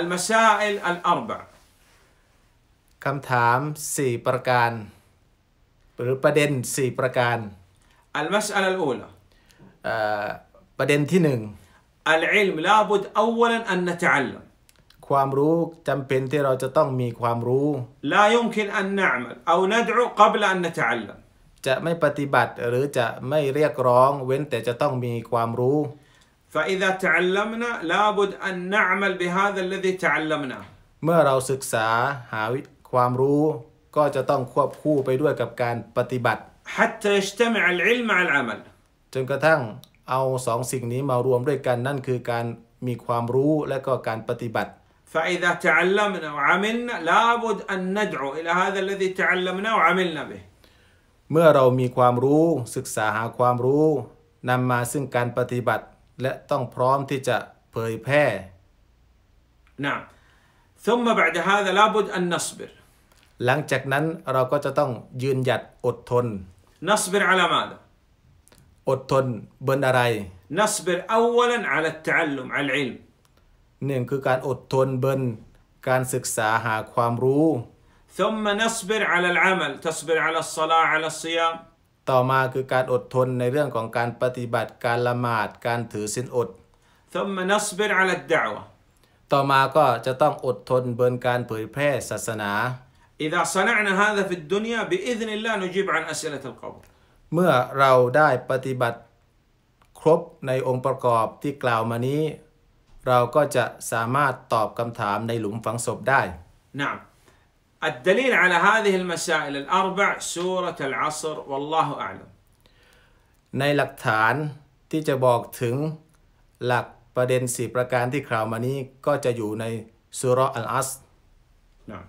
المسائل ا ل أ ر บะคำถาม 4 ประการ หรือประเด็น 4 ประการ ا ل م า أ ل อัลอูลาประเด็นที่หนึ่งลิ العلم ل ลว د นั ل น أ ะ ن ت ล ل م ความรู้จำเป็นที่เราจะต้องมีความรู้มา ل น يمكن أن น ع م ل أو ั د ع و ق ب น أ ะ ن ت ล ل م จะไม่ปฏิบัติหรือจะไม่เรียกร้องเว้น แต่จะต้องมีความรู้ فإذا تعلمنا لابد أن نعمل بهذا الذي تعلمنا เมื่อเราศึกษาหาความรู้ ก็จะต้องควบคู่ไปด้วยกับการปฏิบัติ حتى يجتمع العلم ع العمل จนกระทั่งเอาสองสิ่งนี้มารวมด้วยกันนั่นคือการมีความรู้และก็การปฏิบัติ فإذا تعلمنا وعملنا لابد أن ندعو إلى هذا الذي تعلمنا وعملنا به เมื่อเรามีความรู้ศึกษาหาความรู้นำมาซึ่งการปฏิบัติและต้องพร้อมที่จะเผยแพร่ نعم ثم بعد هذا لابد أن نصبر หลังจากนั้นเราก็จะต้องยืนหยัดอดทน نصبر على ماذا อดทนบนอะไร نصبر أولا على التعلم على العلم หนึ่งคือการอดทนบน การศึกษาหาความรู้ ثم نصبر على العمل تصبر على الصلاة على الصيام ต่อมาคือการอดทนในเรื่องของการปฏิบัติการละหมาดการถือศีลอด ثم نصبر على الدعوة ต่อมาก็จะต้องอดทนเบินการเผยแพร่ศาสนา เมื่อเราได้ปฏิบัติครบในองค์ประกอบที่กล่าวมานี้ เราก็จะสามารถตอบคำถามในหลุมฝังศพได้นะ الدليل على هذه المسائل الأربع سورة العصر والله أعلم ในหลักฐานที่จะบอกถึงหลักประเด็น 4 ประการที่คราวมานี้ ก็จะอยู่ในสุรอัลอัสนะ